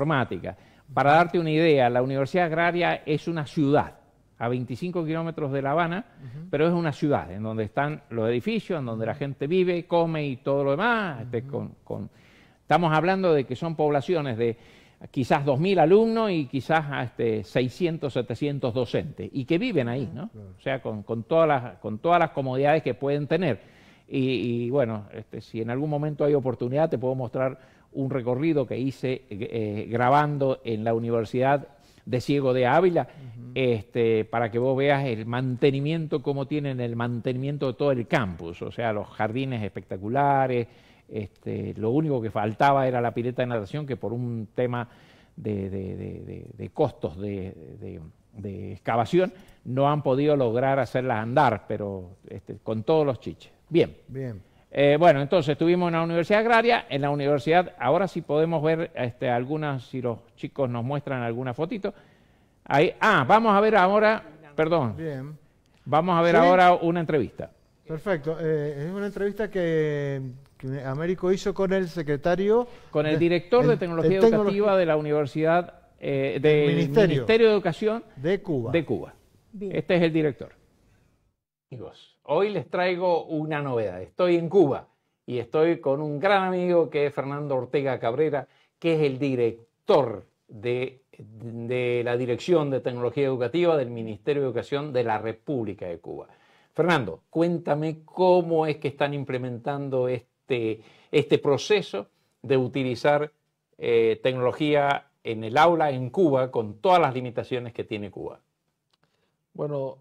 informática. Para darte una idea, la Universidad Agraria es una ciudad a 25 kilómetros de La Habana, pero es una ciudad en donde están los edificios, en donde la gente vive, come y todo lo demás. Este, estamos hablando de que son poblaciones de quizás 2.000 alumnos y quizás 600, ah, 700 este, docentes, y que viven ahí, ah, ¿no? O sea, con, todas las, comodidades que pueden tener. Y, bueno, este, si en algún momento hay oportunidad, te puedo mostrar un recorrido que hice eh, eh, grabando en la Universidad de Ciego de Ávila, este, para que vos veas el mantenimiento, cómo tienen el mantenimiento de todo el campus, o sea, los jardines espectaculares, este, lo único que faltaba era la pileta de natación, que por un tema de, costos de, excavación no han podido lograr hacerlas andar, pero este, con todos los chiches. Bien. Bien. Eh, bueno, entonces estuvimos en la Universidad Agraria, en la universidad, ahora sí podemos ver este, algunas, si los chicos nos muestran alguna fotito. Ahí, ah, vamos a ver ahora, perdón, Bien. vamos a ver ahora una entrevista. Perfecto, eh, es una entrevista que, Américo hizo con el secretario... Con el director de, Tecnología Educativa de la Universidad, eh, del Ministerio, de Educación de Cuba. De Cuba. Este es el director. Hoy les traigo una novedad. Estoy en Cuba y estoy con un gran amigo que es Fernando Ortega Cabrera, que es el director de, la Dirección de Tecnología Educativa del Ministerio de Educación de la República de Cuba. Fernando, cuéntame cómo es que están implementando este, este proceso de utilizar eh, tecnología en el aula en Cuba con todas las limitaciones que tiene Cuba. Bueno,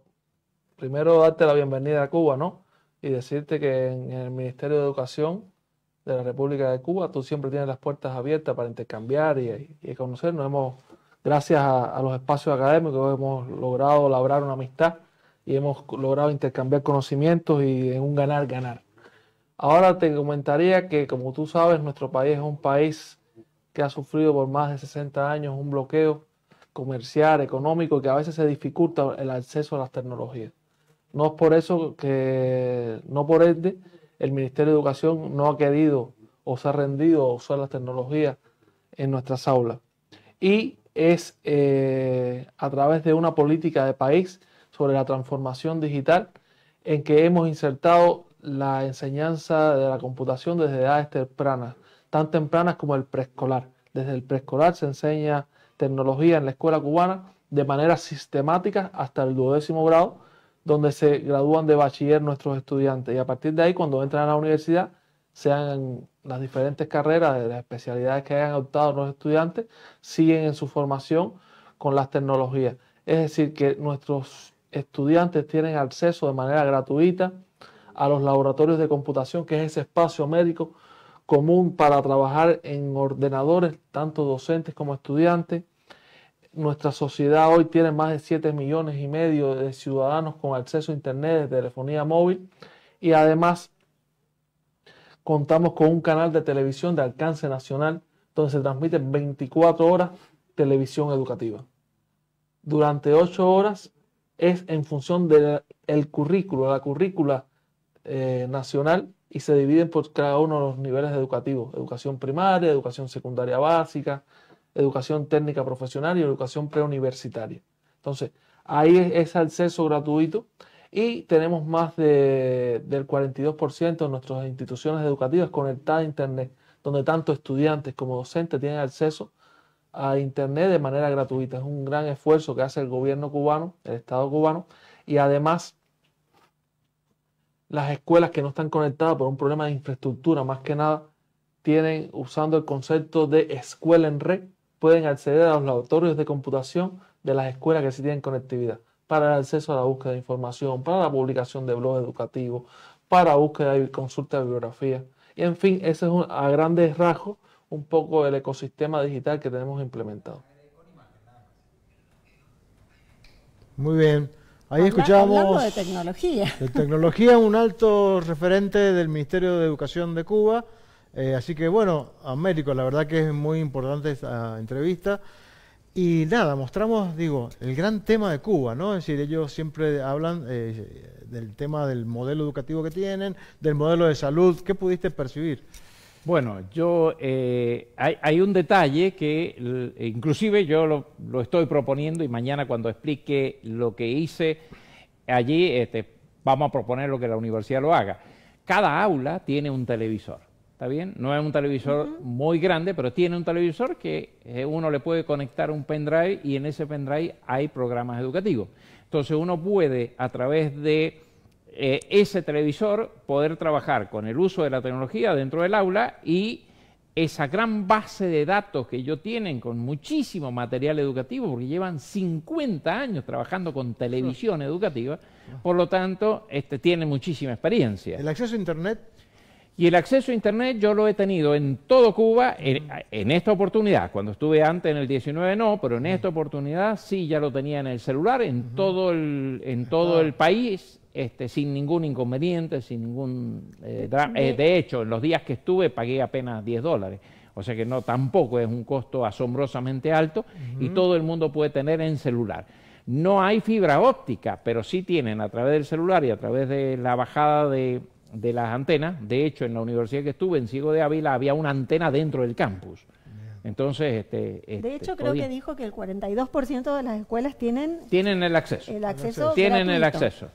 primero darte la bienvenida a Cuba, ¿no? Y decirte que en, el Ministerio de Educación de la República de Cuba tú siempre tienes las puertas abiertas para intercambiar y, conocernos. Hemos, gracias a, a los espacios académicos, hemos logrado labrar una amistad y hemos logrado intercambiar conocimientos y en un ganar-ganar. Ahora te comentaría que, como tú sabes, nuestro país es un país que ha sufrido por más de 60 años un bloqueo comercial, económico, que a veces se dificulta el acceso a las tecnologías. No es por eso que, no por ende, el Ministerio de Educación no ha querido o se ha rendido a usar las tecnologías en nuestras aulas. Y es eh, a través de una política de país sobre la transformación digital en que hemos insertado la enseñanza de la computación desde edades tempranas, tan tempranas como el preescolar. Desde el preescolar se enseña tecnología en la escuela cubana de manera sistemática hasta el duodécimo grado, donde se gradúan de bachiller nuestros estudiantes. Y a partir de ahí, cuando entran a la universidad, sean las diferentes carreras, de las especialidades que hayan adoptado los estudiantes, siguen en su formación con las tecnologías. Es decir, que nuestros estudiantes tienen acceso de manera gratuita a los laboratorios de computación, que es ese espacio médico común para trabajar en ordenadores, tanto docentes como estudiantes, nuestra sociedad hoy tiene más de 7 millones y medio de ciudadanos con acceso a Internet, de telefonía móvil y además contamos con un canal de televisión de alcance nacional donde se transmite 24 horas televisión educativa. Durante 8 horas es en función del currículo, la currícula eh, nacional y se dividen por cada uno de los niveles educativos, educación primaria, educación secundaria básica, educación técnica profesional y educación preuniversitaria. Entonces, ahí es acceso gratuito y tenemos más de, del 42% de nuestras instituciones educativas conectadas a Internet, donde tanto estudiantes como docentes tienen acceso a Internet de manera gratuita. Es un gran esfuerzo que hace el gobierno cubano, el Estado cubano, y además las escuelas que no están conectadas por un problema de infraestructura, más que nada, tienen usando el concepto de escuela en red, pueden acceder a los laboratorios de computación de las escuelas que sí tienen conectividad para el acceso a la búsqueda de información, para la publicación de blogs educativos, para búsqueda y consulta de bibliografía. Y en fin, ese es a grandes rasgos un poco el ecosistema digital que tenemos implementado. Muy bien. Ahí escuchamos. de tecnología. De tecnología, un alto referente del Ministerio de Educación de Cuba. Eh, así que bueno, Américo, la verdad que es muy importante esta entrevista. Y nada, mostramos, digo, el gran tema de Cuba, ¿no? Es decir, ellos siempre hablan eh, del tema del modelo educativo que tienen, del modelo de salud. ¿Qué pudiste percibir? Bueno, yo eh, hay, un detalle que inclusive yo lo, estoy proponiendo y mañana cuando explique lo que hice allí, este, vamos a proponer lo que la universidad lo haga. Cada aula tiene un televisor. ¿Está bien? No es un televisor muy grande, pero tiene un televisor que eh, uno le puede conectar un pendrive y en ese pendrive hay programas educativos. Entonces uno puede a través de eh, ese televisor poder trabajar con el uso de la tecnología dentro del aula y esa gran base de datos que ellos tienen con muchísimo material educativo, porque llevan 50 años trabajando con televisión educativa, por lo tanto, este, tiene muchísima experiencia. El acceso a Internet y el acceso a Internet yo lo he tenido en todo Cuba, en, esta oportunidad, cuando estuve antes en el 19 no, pero en esta mm. oportunidad sí ya lo tenía en el celular, en todo el, en todo el país, este, sin ningún inconveniente, sin ningún... Eh, eh, de hecho, en los días que estuve pagué apenas 10 dólares. O sea que no, tampoco es un costo asombrosamente alto y todo el mundo puede tener en celular. No hay fibra óptica, pero sí tienen a través del celular y a través de la bajada de, de las antenas. De hecho, en la universidad que estuve, en Ciego de Ávila, había una antena dentro del campus. Entonces, este, de este, hecho creo que dijo que el 42% de las escuelas tienen tienen el acceso. tienen el acceso.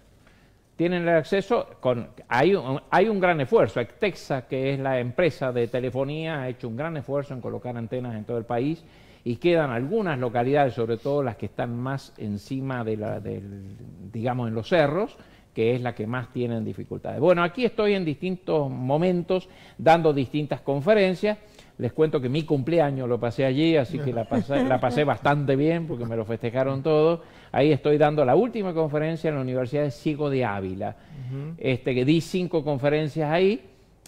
Tienen el acceso con hay un, gran esfuerzo. texas que es la empresa de telefonía, ha hecho un gran esfuerzo en colocar antenas en todo el país y quedan algunas localidades, sobre todo las que están más encima de la, del, digamos en los cerros, que es la que más tienen dificultades. Bueno, aquí estoy en distintos momentos dando distintas conferencias. Les cuento que mi cumpleaños lo pasé allí, así que la pasé, bastante bien porque me lo festejaron todos. Ahí estoy dando la última conferencia en la Universidad de Ciego de Ávila, este, que di cinco conferencias ahí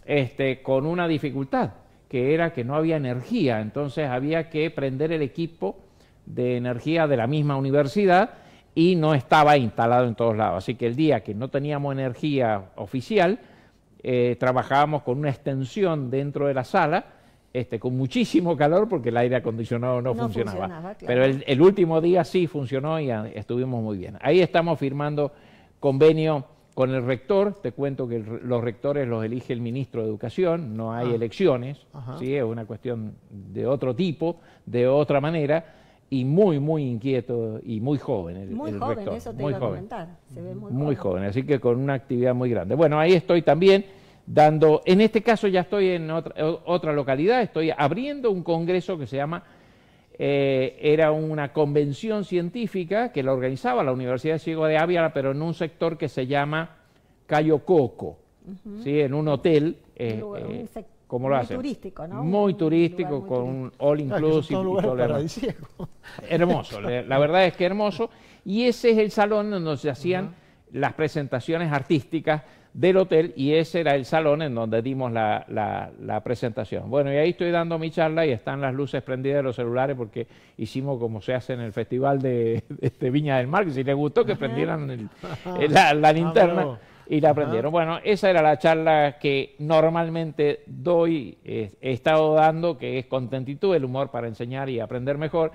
este, con una dificultad, que era que no había energía, entonces había que prender el equipo de energía de la misma universidad y no estaba instalado en todos lados. Así que el día que no teníamos energía oficial, eh, trabajábamos con una extensión dentro de la sala, este, con muchísimo calor porque el aire acondicionado no, funcionaba. Pero el, último día sí funcionó y estuvimos muy bien. Ahí estamos firmando convenio con el rector. Te cuento que los rectores los elige el ministro de Educación, no hay ah. elecciones, ¿sí? es una cuestión de otro tipo, de otra manera y muy, muy inquieto y muy joven. El, muy joven, eso te muy iba joven. a comentar. muy, joven. así que con una actividad muy grande. Bueno, ahí estoy también dando, en este caso ya estoy en otra, otra localidad, estoy abriendo un congreso que se llama, eh, era una convención científica que la organizaba la Universidad de Ciego de Ávila, pero en un sector que se llama Cayo Coco, ¿sí? en un hotel. Eh, un eh, sector ¿Cómo lo Muy turístico, ¿no? Muy turístico, con un all ah, inclusive. todo hermoso, la verdad es que hermoso. Y ese es el salón donde se hacían las presentaciones artísticas del hotel y ese era el salón en donde dimos la, la, presentación. Bueno, y ahí estoy dando mi charla y están las luces prendidas de los celulares porque hicimos como se hace en el festival de, de, este Viña del Mar, que si les gustó que prendieran la, ah, linterna y la aprendieron. Bueno, esa era la charla que normalmente doy, eh, he estado dando, que es contentitud, el humor para enseñar y aprender mejor,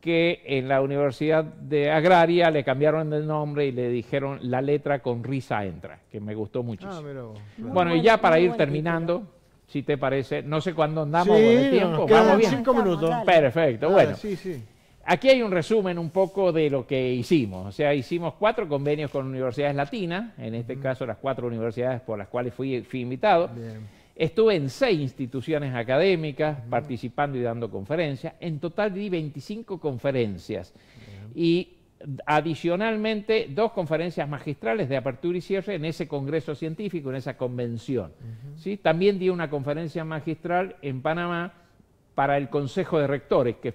que en la Universidad de Agraria le cambiaron el nombre y le dijeron la letra con risa entra, que me gustó ah, muchísimo. Bueno, y ya para ir terminando, si te parece, no sé cuándo andamos sí, de tiempo, vamos bien. Cinco minutos. Perfecto, bueno. Sí, sí. Aquí hay un resumen un poco de lo que hicimos. O sea, hicimos cuatro convenios con universidades latinas, en este caso las cuatro universidades por las cuales fui, invitado. Estuve en seis instituciones académicas participando y dando conferencias. En total di 25 conferencias. Y adicionalmente dos conferencias magistrales de apertura y cierre en ese congreso científico, en esa convención. ¿Sí? También di una conferencia magistral en Panamá para el Consejo de Rectores, que,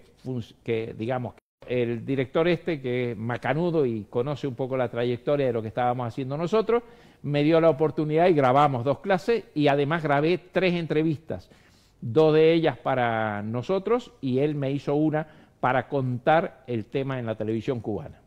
que digamos, el director este, que es macanudo y conoce un poco la trayectoria de lo que estábamos haciendo nosotros, me dio la oportunidad y grabamos dos clases y además grabé tres entrevistas, dos de ellas para nosotros y él me hizo una para contar el tema en la televisión cubana.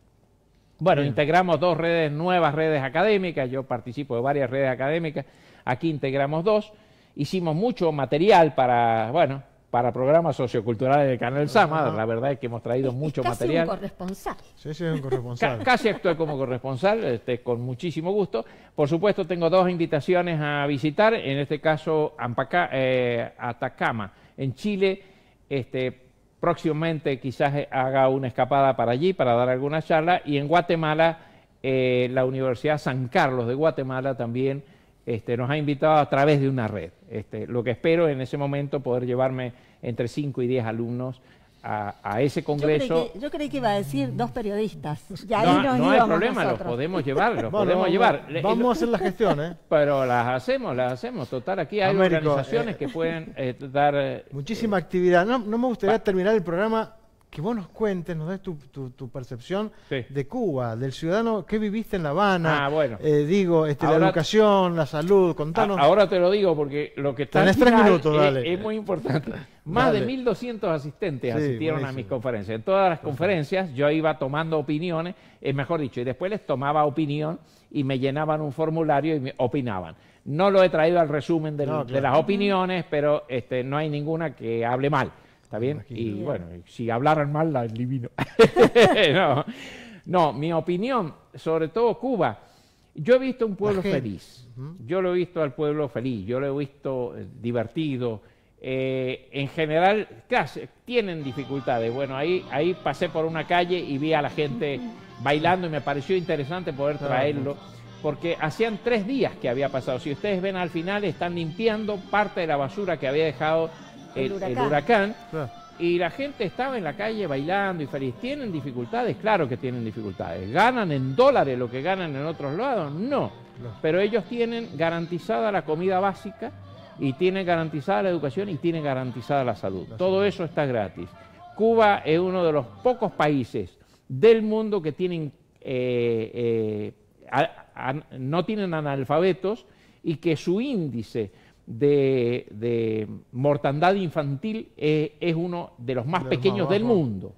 Bueno, integramos dos redes, nuevas redes académicas, yo participo de varias redes académicas, aquí integramos dos, hicimos mucho material para, bueno, para programas socioculturales de Canal Sama. La verdad es que hemos traído mucho casi material. corresponsal. Sí, sí, corresponsal. casi actué como corresponsal, este, con muchísimo gusto. Por supuesto, tengo dos invitaciones a visitar, en este caso Ampaca, eh, Atacama, en Chile. Este, próximamente quizás eh, haga una escapada para allí para dar alguna charla. Y en Guatemala, eh, la Universidad San Carlos de Guatemala también este, nos ha invitado a través de una red. Este, lo que espero en ese momento poder llevarme entre 5 y 10 alumnos a, ese congreso. Yo creí, que, iba a decir dos periodistas. no, hay problema, los podemos llevar, los podemos llevar. Eh, vamos a hacer las gestiones. Pero las hacemos, las hacemos. Total, aquí hay organizaciones eh, que pueden eh, dar. Muchísima actividad. no me gustaría terminar el programa que vos nos cuentes, nos des tu, percepción de Cuba, del ciudadano, que viviste en La Habana, ah, bueno. Eh, digo, este, la educación, la salud, ah, contanos. ahora te lo digo porque lo que está en minutos, es, es, muy importante. Más de 1.200 asistentes asistieron a mis conferencias. En todas las conferencias yo iba tomando opiniones, eh, mejor dicho, y después les tomaba opinión y me llenaban un formulario y me opinaban. No lo he traído al resumen de las opiniones, pero este, no hay ninguna que hable mal. ¿Está bien? Y bueno, si hablaran mal, la elimino. no. mi opinión, sobre todo Cuba, yo he visto un pueblo feliz. Yo lo he visto al pueblo feliz, yo lo he visto eh, divertido. Eh, en general, casi tienen dificultades. Bueno, ahí, ahí pasé por una calle y vi a la gente bailando y me pareció interesante poder traerlo. porque hacían tres días que había pasado. Si ustedes ven al final, están limpiando parte de la basura que había dejado el, huracán. Y la gente estaba en la calle bailando y feliz. ¿Tienen dificultades? Claro que tienen dificultades. ¿Ganan en dólares lo que ganan en otros lados? No. Pero ellos tienen garantizada la comida básica y tienen garantizada la educación y tienen garantizada la salud. Todo eso está gratis. Cuba es uno de los pocos países del mundo que tienen, eh, eh, no tienen analfabetos y que su índice de, mortandad infantil eh, es uno de los más pequeños del mundo,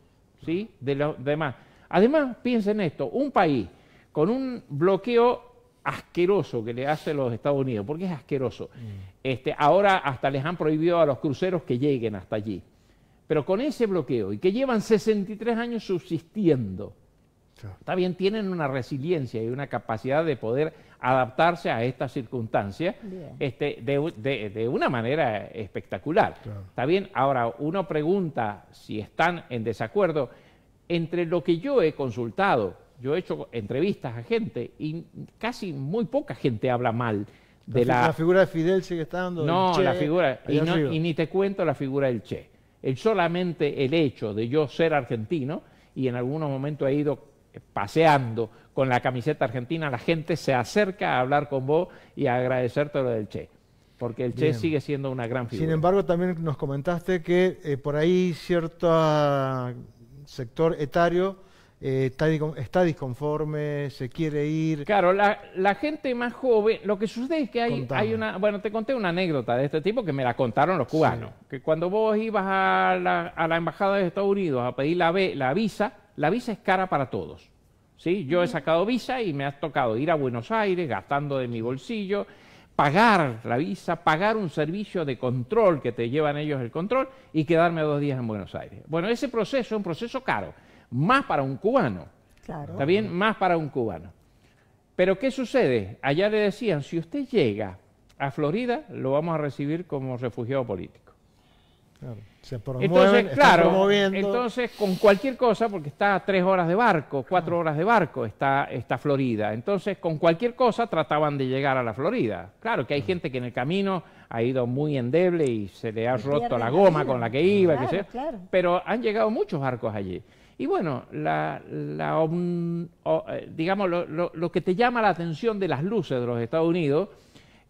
De Además, piensen esto, un país con un bloqueo asqueroso que le hace los Estados Unidos, porque es asqueroso. Mm. Este, ahora hasta les han prohibido a los cruceros que lleguen hasta allí. Pero con ese bloqueo y que llevan 63 años subsistiendo, Está bien, tienen una resiliencia y una capacidad de poder adaptarse a estas circunstancias este, de, una manera espectacular. Está bien, ahora uno pregunta si están en desacuerdo entre lo que yo he consultado, yo he hecho entrevistas a gente y casi muy poca gente habla mal de la... La figura de Fidel sigue estando. No, la figura... Y, ni te cuento la figura del Che. El, solamente el hecho de yo ser argentino, y en algunos momentos he ido paseando con la camiseta argentina, la gente se acerca a hablar con vos y a agradecerte lo del Che. Porque el Che sigue siendo una gran figura. Sin embargo, también nos comentaste que eh, por ahí cierto sector etario eh, está, está, disconforme, se quiere ir. Claro, la, la, gente más joven, lo que sucede es que hay, hay, una... Bueno, te conté una anécdota de este tipo que me la contaron los cubanos. Que cuando vos ibas a la, a la Embajada de Estados Unidos a pedir la, la visa, la visa es cara para todos. ¿sí? Yo he sacado visa y me ha tocado ir a Buenos Aires gastando de mi bolsillo, pagar la visa, pagar un servicio de control que te llevan ellos el control y quedarme dos días en Buenos Aires. Bueno, ese proceso es un proceso caro, más para un cubano. Claro. ¿Está bien? Más para un cubano. Pero ¿qué sucede? Allá le decían, si usted llega a Florida, lo vamos a recibir como refugiado político. Claro, se entonces, entonces con cualquier cosa, porque está a tres horas de barco, cuatro horas de barco, está, está Florida. Entonces, con cualquier cosa trataban de llegar a la Florida. Claro que hay gente que en el camino ha ido muy endeble y se le ha roto la goma con la que iba, que pero han llegado muchos barcos allí. Y bueno, eh, digamos, lo que te llama la atención de las luces de los Estados Unidos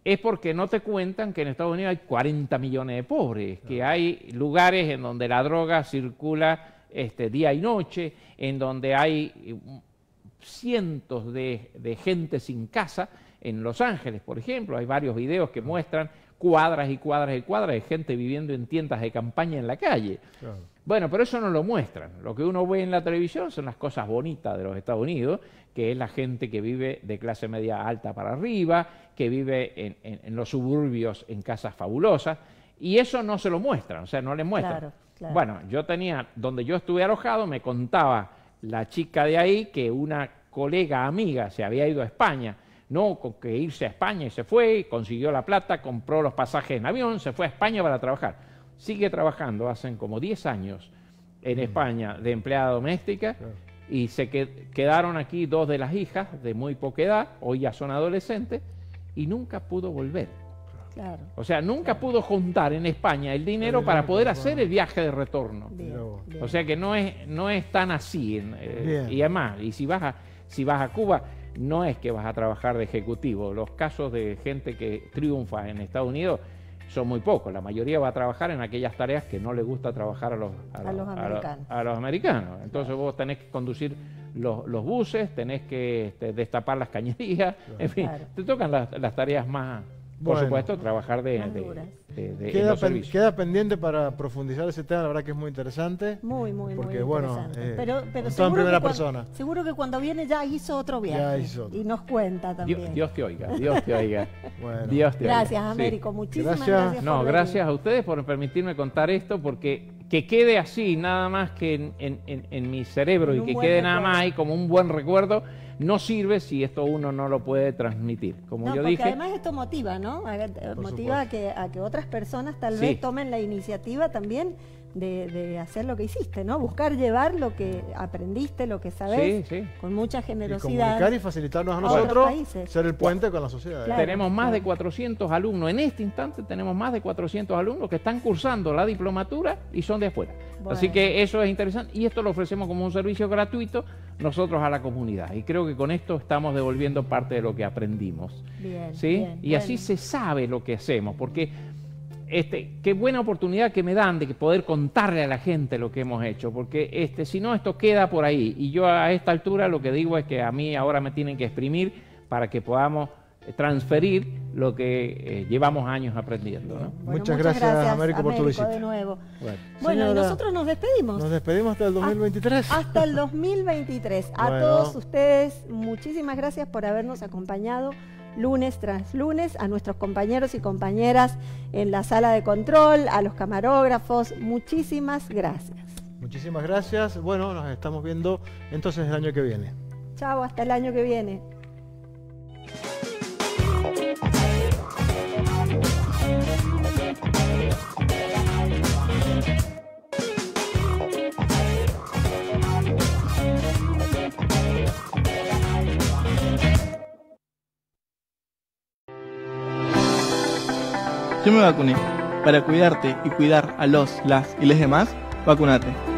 es porque no te cuentan que en Estados Unidos hay 40 millones de pobres, que hay lugares en donde la droga circula este, día y noche, en donde hay eh, cientos de, de, gente sin casa. En Los Ángeles, por ejemplo, hay varios videos que muestran cuadras y cuadras y cuadras de gente viviendo en tiendas de campaña en la calle. Claro. Bueno, pero eso no lo muestran. Lo que uno ve en la televisión son las cosas bonitas de los Estados Unidos, que es la gente que vive de clase media alta para arriba, que vive en, los suburbios en casas fabulosas, y eso no se lo muestran, o sea, no les muestran. Claro, claro. Bueno, yo tenía, donde yo estuve alojado, me contaba la chica de ahí que una colega amiga se había ido a España, no con que irse a España y se fue, consiguió la plata, compró los pasajes en avión, se fue a España para trabajar sigue trabajando, hacen como 10 años en mm. España de empleada doméstica y se quedaron aquí dos de las hijas de muy poca edad, hoy ya son adolescentes, y nunca pudo volver. O sea, nunca pudo juntar en España el dinero para poder hacer el viaje de retorno. O sea que no es, no es tan así. Eh, y además, y si vas, si vas a Cuba, no es que vas a trabajar de ejecutivo. Los casos de gente que triunfa en Estados Unidos son muy pocos. La mayoría va a trabajar en aquellas tareas que no le gusta trabajar a los, a, los, americanos. Entonces vos tenés que conducir los, buses, tenés que este, destapar las cañerías, en fin, te tocan las, las tareas más, por supuesto, trabajar de, de, queda, pendiente para profundizar ese tema, la verdad que es muy interesante. Muy, muy, porque, bueno, interesante. Eh, pero, pero seguro primera persona. seguro que cuando viene ya hizo otro viaje. Y nos cuenta también. Dios, te oiga, Dios te oiga. gracias, Américo, muchísimas gracias. gracias no, gracias a ustedes por permitirme contar esto, porque que quede así, nada más que en, mi cerebro y que quede nada más ahí como un buen recuerdo no sirve si esto uno no lo puede transmitir. Como no, yo porque Además, esto motiva, ¿no? motiva a que, a que, otras personas tal vez tomen la iniciativa también de, hacer lo que hiciste, ¿no? Buscar llevar lo que aprendiste, lo que sabes, con mucha generosidad. Y comunicar y facilitarnos a, nosotros ser el puente con la sociedad. ¿eh? Tenemos más de 400 alumnos, en este instante tenemos más de 400 alumnos que están cursando la diplomatura y son de afuera. Así que eso es interesante y esto lo ofrecemos como un servicio gratuito nosotros a la comunidad. Y creo que con esto estamos devolviendo parte de lo que aprendimos. Bien, ¿sí? y así se sabe lo que hacemos, porque este, qué buena oportunidad que me dan de poder contarle a la gente lo que hemos hecho, porque este, si no, esto queda por ahí. Y yo a esta altura lo que digo es que a mí ahora me tienen que exprimir para que podamos eh, transferir lo que eh, llevamos años aprendiendo. muchas, gracias, Américo, por tu visita. Bueno, nosotros nos despedimos. Nos despedimos hasta el 2023. hasta el 2023. a todos ustedes, muchísimas gracias por habernos acompañado lunes tras lunes a nuestros compañeros y compañeras en la sala de control, a los camarógrafos. Muchísimas gracias. Muchísimas gracias. Bueno, nos estamos viendo entonces el año que viene. Chao, hasta el año que viene. Yo me vacuné. Para cuidarte y cuidar a los, las y les demás, vacunate.